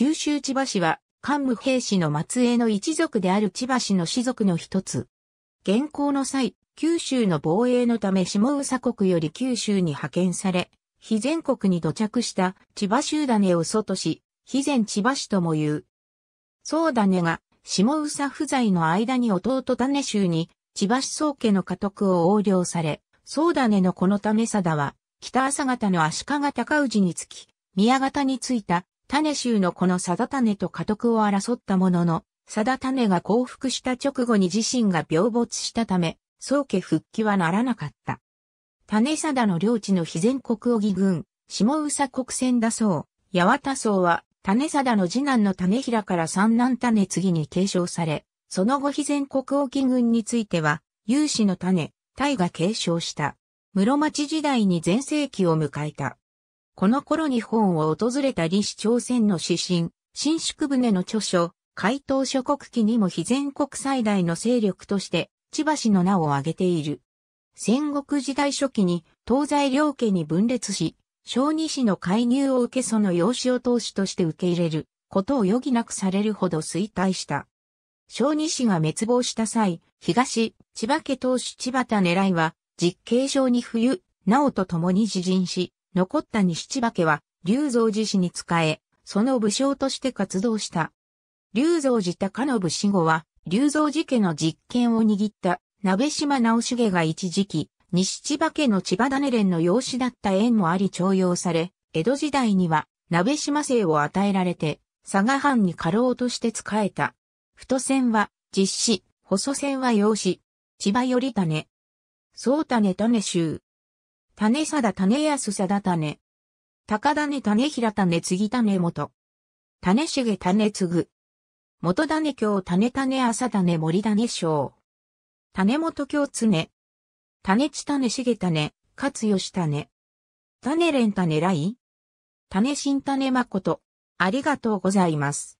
九州千葉市は、幹武平氏の末裔の一族である千葉氏の氏族の一つ。現行の際、九州の防衛のため下宇佐国より九州に派遣され、非全国に土着した千葉州種を祖とし、非前千葉氏とも言う。そう種が、下宇佐不在の間に弟種州に、千葉市宗家の家督を横領され、そう種のこのため定は、北朝方の足利高氏につき、宮方についた種州のこの貞種と家督を争ったものの、貞種が降伏した直後に自身が病没したため、宗家復帰はならなかった。種貞の領地の非全国小木軍、下宇佐国戦だそう。八幡荘は、種貞の次男の種平から三男種次に継承され、その後非全国小木軍については、有志の種、大が継承した。室町時代に全盛期を迎えた。この頃日本を訪れた李氏朝鮮の指針、新宿船の著書、回答諸国記にも非全国最大の勢力として、千葉氏の名を挙げている。戦国時代初期に東西両家に分裂し、小児氏の介入を受けその養子を当主として受け入れることを余儀なくされるほど衰退した。小児氏が滅亡した際、東、千葉家当主千葉田狙いは、実刑場に冬、なと共に自陣し、残った西千葉家は、龍蔵寺氏に仕え、その武将として活動した。龍蔵寺高信死後は、龍蔵寺家の実権を握った鍋島直茂が一時期、西千葉家の千葉種連の養子だった縁もあり徴用され、江戸時代には鍋島姓を与えられて、佐賀藩に家老として仕えた。太線は実子、細線は養子、千葉頼種。総種種州、種貞種安貞種。高種種平種継種元。種重種継。元種京種種朝種森種小。種元京常。種地種重種、勝吉種。種連種来。種新種誠。ありがとうございます。